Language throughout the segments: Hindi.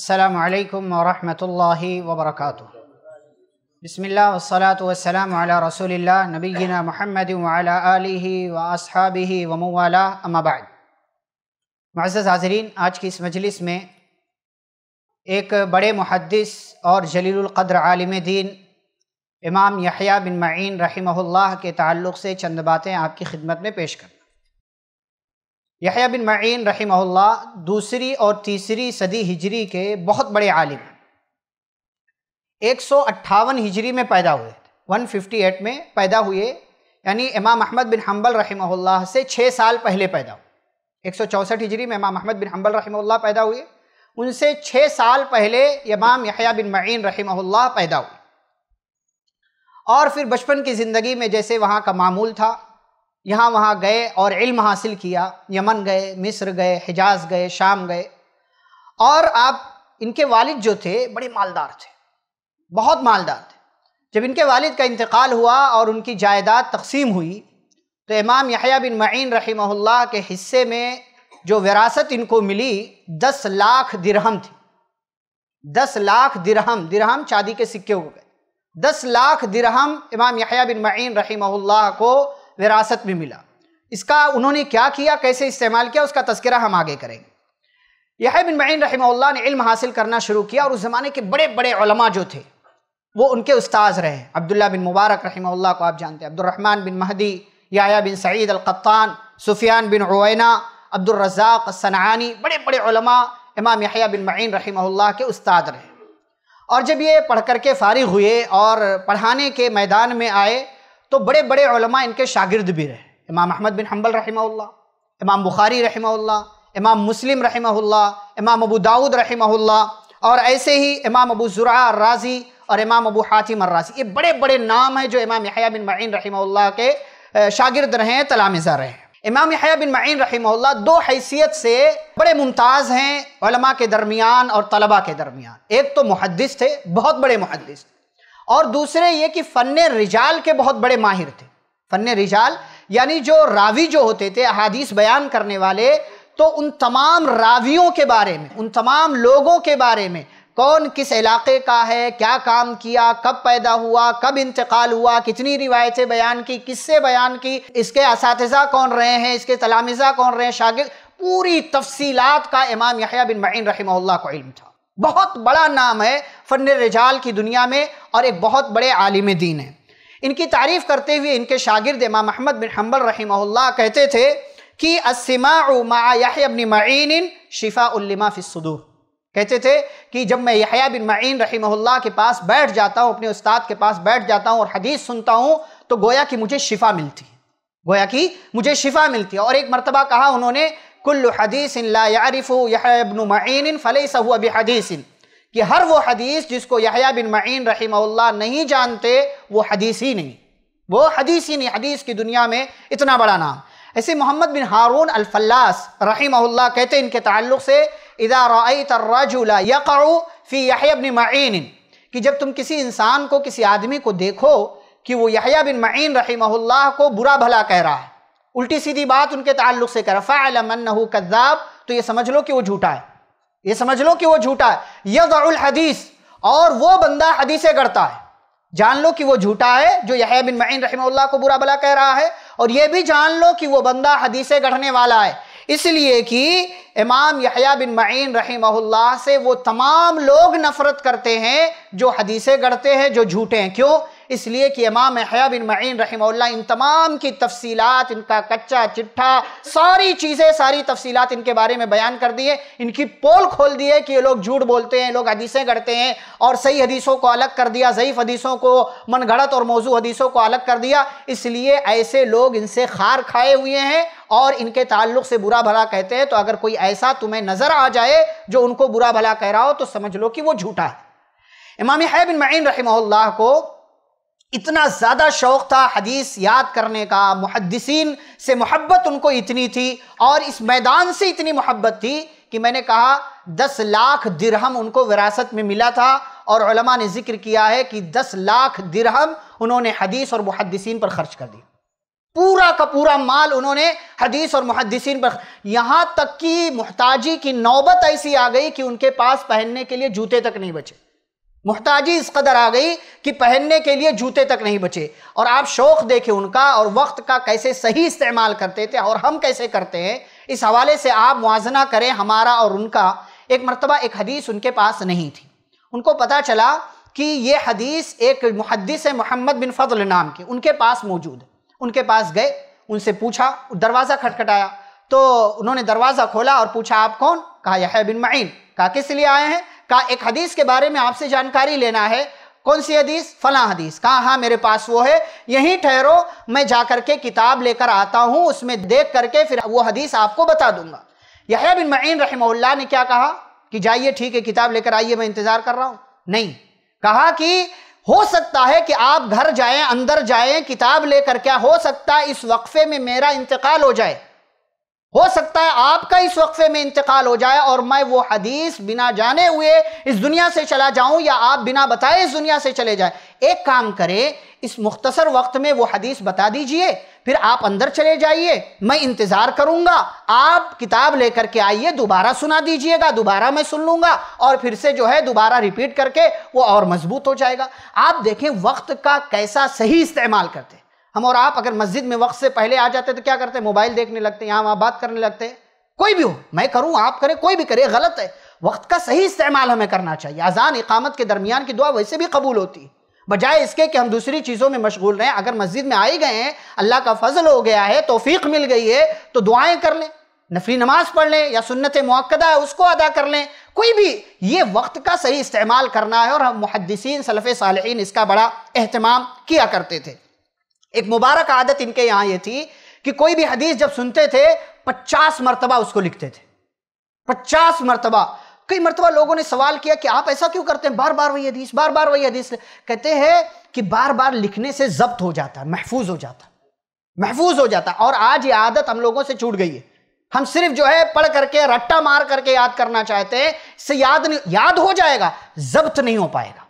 السلام عليكم ورحمة الله وبركاته بسم الله والصلاة والسلام على رسول الله نبينا محمد وعلى آله وأصحابه ومن أما بعد معزز آج کی اس مجلس میں ایک بڑے محدث اور جلیل القدر عالم دین امام दीन بن معین رحمہ اللہ کے تعلق سے چند باتیں آپ کی خدمت میں پیش करें यहया बिन मीन रही दूसरी और तीसरी सदी हिजरी के बहुत बड़े आलिम हैं एक हिजरी में पैदा हुए 158 में पैदा हुए यानी इमाम अहमद बिन हम्बल रही से छः साल पहले पैदा हुए एक हिजरी में इमाम अहमद बिन हम्बल रही पैदा हुए उनसे छः साल पहले इमाम यहया बिन मीन रही पैदा हुए और फिर बचपन की ज़िंदगी में जैसे वहाँ का मामूल था यहाँ वहाँ गए और इल्म हासिल किया यमन गए मिस्र गए हिजाज गए शाम गए और आप इनके वालिद जो थे बड़े मालदार थे बहुत मालदार थे जब इनके वालिद का इंतकाल हुआ और उनकी जायदाद तकसीम हुई तो इमाम यहया बिन मईन रहीमहुल्लाह के हिस्से में जो विरासत इनको मिली दस लाख दिरहम थी दस लाख दिरहम दिरहम चांदी के सिक्के हो गए दस लाख दिरहम इमाम यहया बिन मईन रहीमहुल्लाह को विरासत में मिला इसका उन्होंने क्या किया कैसे इस्तेमाल किया उसका तस्करा हम आगे करेंगे यह बिन मैन रही ने इल्म हासिल करना शुरू किया और उस ज़माने के बड़े बड़े उलमा जो थे वो उनके उस्ताज रहे अब्दुल्ला बिन मुबारक रही को आप जानते हैं अब्दुलरहमान बिन महदी याया बिन सईद अलक़त्तान सुफियान बिन रोना अब्दुलरजाक सनानी बड़े बड़े उलमा इमाम याया बिन मैन रही के उस्ताद रहे और जब ये पढ़ कर के फ़ारिग हुए और पढ़ाने के मैदान में आए तो बड़े बड़े उलमा इनके शागिर्द भी रहे इमाम अहमद बिन हम्बल रहीमल्ला इमाम बुखारी रहीमल्ला इमाम मुस्लिम रहीमल्ला इमाम अबू दाऊद रहीमल्ला और ऐसे ही इमाम अबू ज़ुरा राजी और इमाम अबू हातिम राजी ये बड़े बड़े नाम हैं जो इमाम यहया बिन मईन रहीमल्ला के शागिर्द रहे हैं तलामिज़ा रहे हैं इमाम यहया बिन मईन रहीमल्ला दो हैसियत से बड़े मुमताज़ हैं के दरमियान और तलबा के दरमियान एक तो मुहदस थे बहुत बड़े मुहदस और दूसरे ये कि फ़न रिजाल के बहुत बड़े माहिर थे फ़न रिजाल यानी जो रावी जो होते थे अहादीस बयान करने वाले तो उन तमाम रावियों के बारे में उन तमाम लोगों के बारे में कौन किस इलाके का है क्या काम किया कब पैदा हुआ कब इंतकाल हुआ कितनी रिवायतें बयान की किससे बयान की इसके इस कौन रहे हैं इसके तलामिज़ा कौन रहे हैं शागि पूरी तफसीलात का इमाम यहिया बिन महीन रही को इल्म था बहुत बड़ा नाम है फ़न रिजाल की दुनिया में और एक बहुत बड़े आलिम दीन है इनकी तारीफ़ करते हुए इनके शागिर्द इमाम अहमद बिन हम्बल रहीमल्ला कहते थे कि असमायाबन मईन शिफ़ा उल्लिमा फ़िसदूर कहते थे कि जब मैं यहा बिन मीन रहीमल्ला के पास बैठ जाता हूँ अपने उस्ताद के पास बैठ जाता हूँ और हदीस सुनता हूँ तो गोया कि मुझे शिफ़ा मिलती है गोया कि मुझे शिफ़ा मिलती है और एक मरतबा कहा उन्होंने कुल्ल हदीस ला यारिफ़ याबिन मईन फ़लई सहुआ बदीसिन कि हर वो हदीस जिसको यहया बिन मीन रही नहीं जानते वो हदीस ही नहीं वो हदीस ही नहीं हदीस की दुनिया में इतना बड़ा नाम ऐसे मोहम्मद बिन हारून अलफल्लास रही कहते इनके ताल्लुक़ से इदा राजुला यकऊ फ़ी याबिन मईन कि जब तुम किसी इंसान को किसी आदमी को देखो कि वो यहया बिन मीन रही को बुरा भला कह रहा है उल्टी सीधी बात उनके ताल्लुक से करा फ़ालमनहू कद्दाब तो ये समझ लो कि वो झूठा है ये समझ लो कि वो झूठा है यदउल हदीस और वो बंदा हदीसें गढ़ता है जान लो कि वो झूठा है जो यह बिन मईन रही को बुरा भला कह रहा है और ये भी जान लो कि वो बंदा हदीसें गढ़ने वाला है इसलिए कि इमाम यहया बिन मईन रही से वो तमाम लोग नफरत करते हैं जो हदीसें गढ़ते हैं जो झूठे हैं क्यों इसलिए कि इमाम हया बिन मईन रही इन तमाम की तफसीलात इनका कच्चा चिट्ठा सारी चीज़ें सारी तफसीलात इनके बारे में बयान कर दिए इनकी पोल खोल दिए कि ये लोग झूठ बोलते हैं लोग हदीसें गढ़ते हैं और सही हदीसों को अलग कर दिया ज़यीफ़ हदीसों को मनगढ़त और मौजू हदीसों को अलग कर दिया इसलिए ऐसे लोग इनसे खार खाए हुए हैं और इनके ताल्लुक से बुरा भला कहते हैं तो अगर कोई ऐसा तुम्हें नज़र आ जाए जो उनको बुरा भला कह रहा हो तो समझ लो कि वो झूठा है इमाम हैबिन बिन मईन रही को इतना ज़्यादा शौक़ था हदीस याद करने का मुहदसिन से मोहब्बत उनको इतनी थी और इस मैदान से इतनी मोहब्बत थी कि मैंने कहा दस लाख दिरहम उनको विरासत में मिला था और उलमा ने जिक्र किया है कि दस लाख दिरहम उन्होंने हदीस और मुहदसिन पर खर्च कर दी पूरा का पूरा माल उन्होंने हदीस और मुहदसिन पर यहाँ तक कि मोहताजी की नौबत ऐसी आ गई कि उनके पास पहनने के लिए जूते तक नहीं बचे मोहताजी इस कदर आ गई कि पहनने के लिए जूते तक नहीं बचे और आप शौक़ देखे उनका और वक्त का कैसे सही इस्तेमाल करते थे और हम कैसे करते हैं इस हवाले से आप मुआजना करें हमारा और उनका एक मरतबा एक हदीस उनके पास नहीं थी उनको पता चला कि ये हदीस एक मुहदस है मोहम्मद बिन फजल नाम के उनके पास मौजूद उनके पास गए उनसे पूछा दरवाज़ा खटखटाया तो उन्होंने दरवाज़ा खोला और पूछा आप कौन कहा यह बिन मीन कहा किस लिए आए हैं का एक हदीस के बारे में आपसे जानकारी लेना है कौन सी हदीस फला हदीस कहा हाँ मेरे पास वो है यहीं ठहरो मैं जा करके किताब लेकर आता हूं उसमें देख करके फिर वो हदीस आपको बता दूंगा यह बिन मईन रहमल्ला ने क्या कहा कि जाइए ठीक है किताब लेकर आइए मैं इंतज़ार कर रहा हूं नहीं कहा कि हो सकता है कि आप घर जाएं अंदर जाएं किताब लेकर क्या हो सकता है इस वक्फे में मेरा इंतकाल हो जाए हो सकता है आपका इस वक्फे में इंतकाल हो जाए और मैं वो हदीस बिना जाने हुए इस दुनिया से चला जाऊं या आप बिना बताए इस दुनिया से चले जाए एक काम करें इस मुख्तसर वक्त में वो हदीस बता दीजिए फिर आप अंदर चले जाइए मैं इंतज़ार करूंगा आप किताब लेकर के आइए दोबारा सुना दीजिएगा दोबारा मैं सुन लूंगा और फिर से जो है दोबारा रिपीट करके वो और मजबूत हो जाएगा आप देखें वक्त का कैसा सही इस्तेमाल करते हम और आप अगर मस्जिद में वक्त से पहले आ जाते तो क्या करते मोबाइल देखने लगते यहाँ वहाँ बात करने लगते कोई भी हो मैं करूँ आप करें कोई भी करे गलत है वक्त का सही इस्तेमाल हमें करना चाहिए अजान इकामत के दरमियान की दुआ वैसे भी कबूल होती है बजाय इसके कि हम दूसरी चीज़ों में मशगूल रहें अगर मस्जिद में आई गए हैं अल्लाह का फजल हो गया है तोफ़ीक मिल गई है तो दुआएं कर लें नफरी नमाज पढ़ लें या सुन्नत मौक़दा है उसको अदा कर लें कोई भी ये वक्त का सही इस्तेमाल करना है और हम मुहदसिन सलफ़ साल इसका बड़ा अहतमाम किया करते थे एक मुबारक आदत इनके यहां ये थी कि कोई भी हदीस जब सुनते थे पचास मरतबा उसको लिखते थे पचास मरतबा कई मरतबा लोगों ने सवाल किया कि आप ऐसा क्यों करते हैं बार बार वही हदीस बार बार वही हदीस कहते हैं कि बार बार लिखने से जब्त हो जाता है महफूज हो जाता महफूज हो जाता और आज ये आदत हम लोगों से छूट गई है हम सिर्फ जो है पढ़ करके रट्टा मार करके याद करना चाहते हैं इससे याद नहीं याद हो जाएगा जब्त नहीं हो पाएगा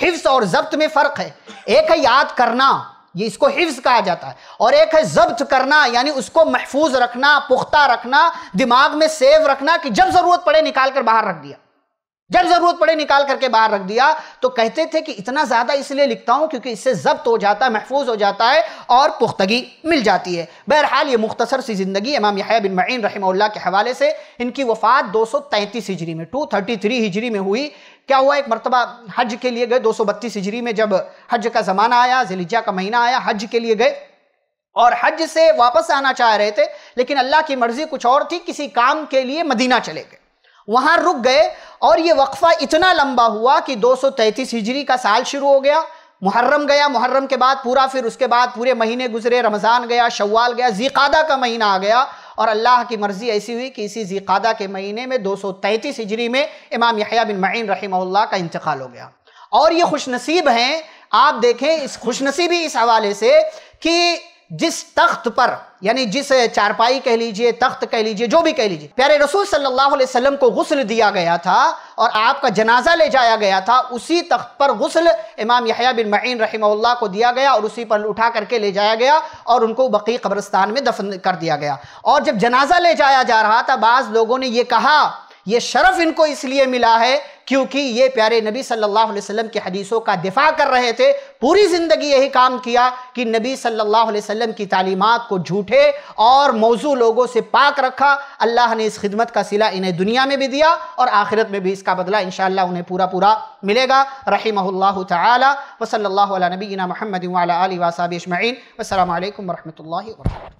हिफ्स और जब्त में फर्क है एक है याद करना ये इसको हिफ्ज कहा जाता है और एक है जब्त करना यानी उसको महफूज रखना पुख्ता रखना दिमाग में सेव रखना कि जब जरूरत पड़े निकाल कर बाहर रख दिया जब जरूरत पड़े निकाल करके बाहर रख दिया तो कहते थे कि इतना ज्यादा इसलिए लिखता हूं क्योंकि इससे जब्त हो जाता है महफूज हो जाता है और पुख्तगी मिल जाती है बहरहाल ये मुख्तसर सी जिंदगी इमाम यहा बिन मईन रही के हवाले से इनकी वफात दो सौ तैंतीस हिजरी में टू थर्टी थ्री हिजरी में हुई क्या हुआ एक मरतबा हज के लिए गए दो सौ बत्तीस हिजरी में जब हज का ज़माना आया जिलिजा का महीना आया हज के लिए गए और हज से वापस आना चाह रहे थे लेकिन अल्लाह की मर्ज़ी कुछ और थी किसी काम के लिए मदीना चले गए वहां रुक गए और ये वक्फ़ा इतना लंबा हुआ कि 233 हिजरी का साल शुरू हो गया मुहर्रम गया मुहर्रम के बाद पूरा फिर उसके बाद पूरे महीने गुजरे रमज़ान गया शवाल गया जीकादा का महीना आ गया और अल्लाह की मर्ज़ी ऐसी हुई कि इसी ज़ीक़ादा के महीने में दो सौ तैंतीस हिजरी में इमाम यहया बिन मईन रहीमल्ला का इंतकाल हो गया और ये खुशनसीब हैं आप देखें इस खुशनसीबी इस हवाले से कि जिस तख्त पर यानी जिस चारपाई कह लीजिए तख्त कह लीजिए जो भी कह लीजिए प्यारे रसूल सल्लल्लाहु अलैहि वसल्लम को गसल दिया गया था और आपका जनाजा ले जाया गया था उसी तख्त पर गसल इमाम यहया बिन मईन रहमल्ला को दिया गया और उसी पर उठा करके ले जाया गया और उनको बकी कब्रस्तान में दफन कर दिया गया और जब जनाजा ले जाया जा रहा था बाज़ लोगों ने यह कहा ये शरफ इनको इसलिए मिला है क्योंकि ये प्यारे नबी सल्लल्लाहु अलैहि वसल्लम की हदीसों का दिफा कर रहे थे पूरी ज़िंदगी यही काम किया कि नबी सल्लल्लाहु अलैहि वसल्लम की तालीमात को झूठे और मौजू लोगों से पाक रखा अल्लाह ने इस खिदमत का सिला इन्हें दुनिया में भी दिया और आखिरत में भी इसका बदला इन उन्हें पूरा पूरा मिलेगा रही महल्ला वसल्ला नबीना महमदिन वाली वसाब इजमाइन वरहमल वर्क